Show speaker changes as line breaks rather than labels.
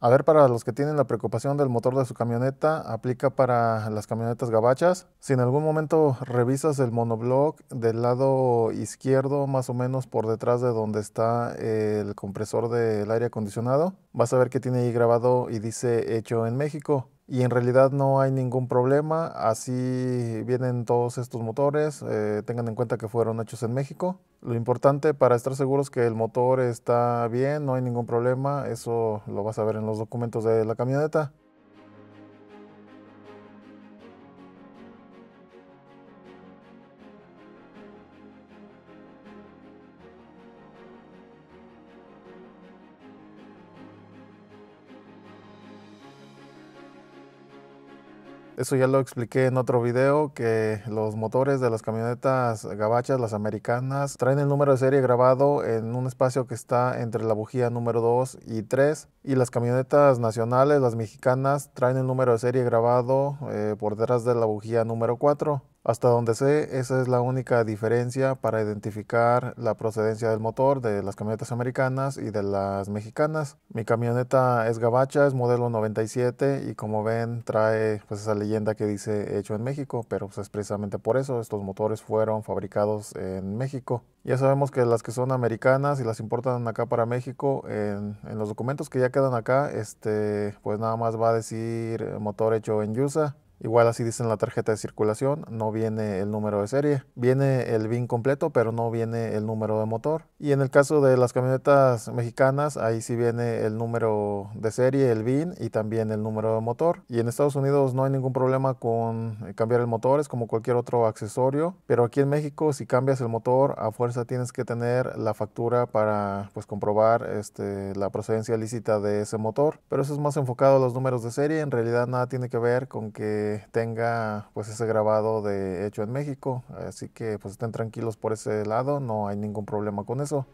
A ver, para los que tienen la preocupación del motor de su camioneta, aplica para las camionetas gabachas. Si en algún momento revisas el monoblock del lado izquierdo, más o menos por detrás de donde está el compresor del aire acondicionado, vas a ver que tiene ahí grabado y dice hecho en México y en realidad no hay ningún problema. Así vienen todos estos motores. Eh, tengan en cuenta que fueron hechos en México. Lo importante para estar seguros que el motor está bien, no hay ningún problema. Eso lo vas a ver en los documentos de la camioneta. Eso ya lo expliqué en otro video, que los motores de las camionetas gabachas, las americanas, traen el número de serie grabado en un espacio que está entre la bujía número 2 y 3. Y las camionetas nacionales, las mexicanas, traen el número de serie grabado eh, por detrás de la bujía número 4. Hasta donde sé, esa es la única diferencia para identificar la procedencia del motor de las camionetas americanas y de las mexicanas. Mi camioneta es gabacha, es modelo 97 y como ven trae pues esa leyenda que dice hecho en México, pero pues es precisamente por eso estos motores fueron fabricados en México. Ya sabemos que las que son americanas y las importan acá para México, en, los documentos que ya quedan acá, este, pues nada más va a decir motor hecho en USA. Igual así dice la tarjeta de circulación, no viene el número de serie. Viene el BIN completo, pero no viene el número de motor. Y en el caso de las camionetas mexicanas, ahí sí viene el número de serie, el BIN y también el número de motor. Y en Estados Unidos no hay ningún problema con eh, cambiar el motor, es como cualquier otro accesorio. Pero aquí en México, si cambias el motor, a fuerza tienes que tener la factura para pues, comprobar este, la procedencia lícita de ese motor. Pero eso es más enfocado a los números de serie, en realidad nada tiene que ver con que tenga pues ese grabado de hecho en México. Así que pues estén tranquilos por ese lado, no hay ningún problema con eso.